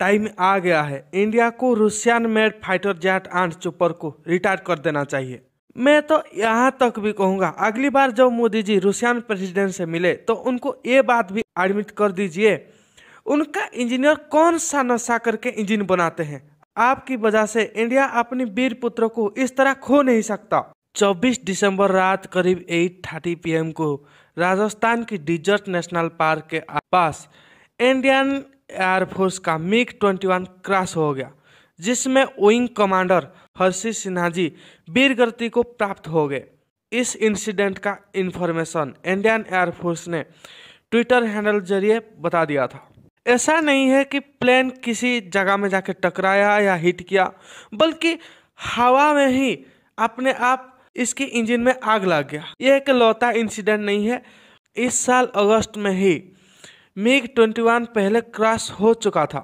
time आ गया है India को Russian made fighter jet and chopper को रिटायर कर देना चाहिए मैं तो यहाँ तक भी कहूँगा अगली बार जब मोदी जी रूसियन प्रेसिडेंट से मिले तो उनको ये बात भी एडमिट कर दीजिए उनका इंजीनियर कौन सा नशा करके इंजन बनाते हैं आपकी वजह से इंडिया अपने वीर पुत्र को इस तरह खो नहीं सकता 24 दिसंबर रात करीब 8:30 थर्टी पी को राजस्थान की डिजर्ट नेशनल पार्क के पास इंडियन एयरफोर्स का मिग ट्वेंटी वन क्रैश हो गया जिसमें विंग कमांडर हर्षी सिन्हा जी वीर गति को प्राप्त हो गए इस इंसिडेंट का इन्फॉर्मेशन इंडियन एयरफोर्स ने ट्विटर हैंडल जरिए बता दिया था ऐसा नहीं है कि प्लेन किसी जगह में जाकर टकराया या हिट किया बल्कि हवा में ही अपने आप इसके इंजन में आग लग गया यह एक लौता इंसिडेंट नहीं है इस साल अगस्त में ही मिग 21 पहले क्रॉस हो चुका था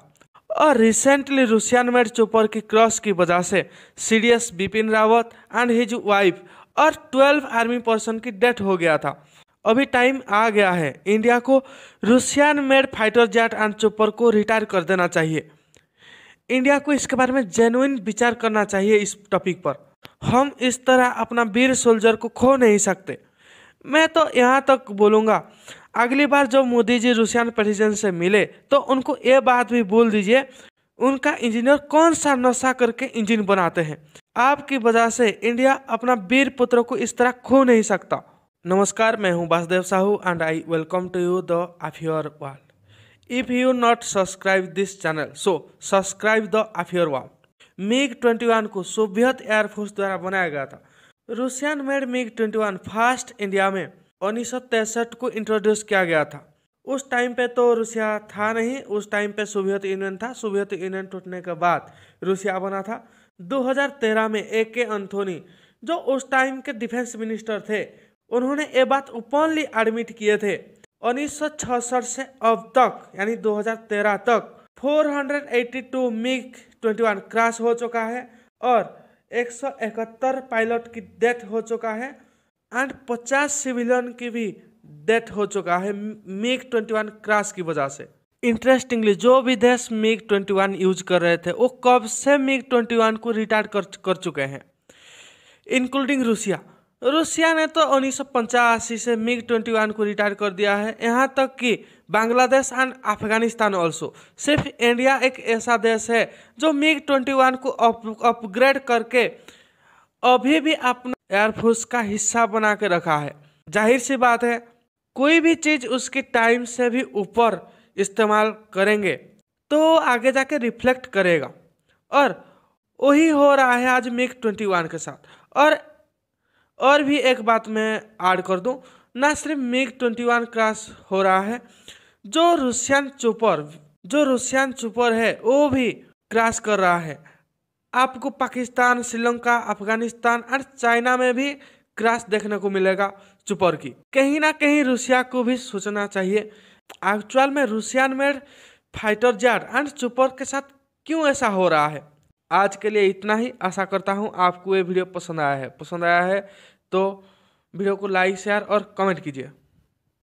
और रिसेंटली रूसियन मेड चोपर की क्रॉस की वजह से CDS Bipin Rawat and his wife और 12 आर्मी पर्सन की डेथ हो गया था अभी टाइम आ गया है इंडिया को Russian made fighter jet and chopper को रिटायर कर देना चाहिए इंडिया को इसके बारे में जेनुइन विचार करना चाहिए इस टॉपिक पर हम इस तरह अपना वीर सोल्जर को खो नहीं सकते मैं तो यहाँ तक बोलूँगा अगली बार जब मोदी जी रूसियन प्रेसिडेंट से मिले तो उनको ये बात भी बोल दीजिए उनका इंजीनियर कौन सा नशा करके इंजन बनाते हैं आपकी वजह से इंडिया अपना वीर पुत्र को इस तरह खो नहीं सकता नमस्कार मैं हूं Vasudev Sahu and I welcome to you the affair world if you not subscribe this channel so subscribe the affair world MiG one को सोवियत एयरफोर्स द्वारा बनाया गया था Russian made MiG twenty one first India में उन्नीस को इंट्रोड्यूस किया गया था उस टाइम पे तो रूसिया था नहीं उस टाइम पे सोवियत यूनियन था सोवियत यूनियन टूटने के बाद रूसिया बना था 2013 में ए के अंथोनी जो उस टाइम के डिफेंस मिनिस्टर थे उन्होंने ये बात ओपनली एडमिट किए थे उन्नीस से अब तक यानी 2013 तक 482 मिग 21 क्रैश हो चुका है और एक पायलट की डेथ हो चुका है एंड पचास सिविलियन की भी डेथ हो चुका है मिग ट्वेंटी वन क्रैश की वजह से इंटरेस्टिंगली जो भी देश मिग ट्वेंटी वन यूज कर रहे थे वो कब से मिग ट्वेंटी वन को रिटायर कर कर चुके हैं इंक्लूडिंग रूसिया रूसिया ने तो उन्नीस से मिग ट्वेंटी वन को रिटायर कर दिया है यहाँ तक कि बांग्लादेश एंड अफगानिस्तान ऑल्सो सिर्फ इंडिया एक ऐसा देश है जो मिग ट्वेंटी वन को अपग्रेड करके अभी भी अपना एयरफोर्स का हिस्सा बना के रखा है जाहिर सी बात है कोई भी चीज़ उसके टाइम से भी ऊपर इस्तेमाल करेंगे तो आगे जाके रिफ्लेक्ट करेगा और वही हो रहा है आज मिग ट्वेंटी वन के साथ और और भी एक बात मैं ऐड कर दूं ना सिर्फ मिग ट्वेंटी वन क्रास हो रहा है जो रूसियन चुपर जो रूसियन चुपर है वो भी क्रॉस कर रहा है आपको पाकिस्तान श्रीलंका अफगानिस्तान और चाइना में भी क्रास देखने को मिलेगा चुपर की कहीं ना कहीं रूसिया को भी सोचना चाहिए एक्चुअल में Russian made fighter jet and chopper के साथ क्यों ऐसा हो रहा है आज के लिए इतना ही आशा करता हूँ आपको ये वीडियो पसंद आया है पसंद आया है तो वीडियो को लाइक शेयर और कमेंट कीजिए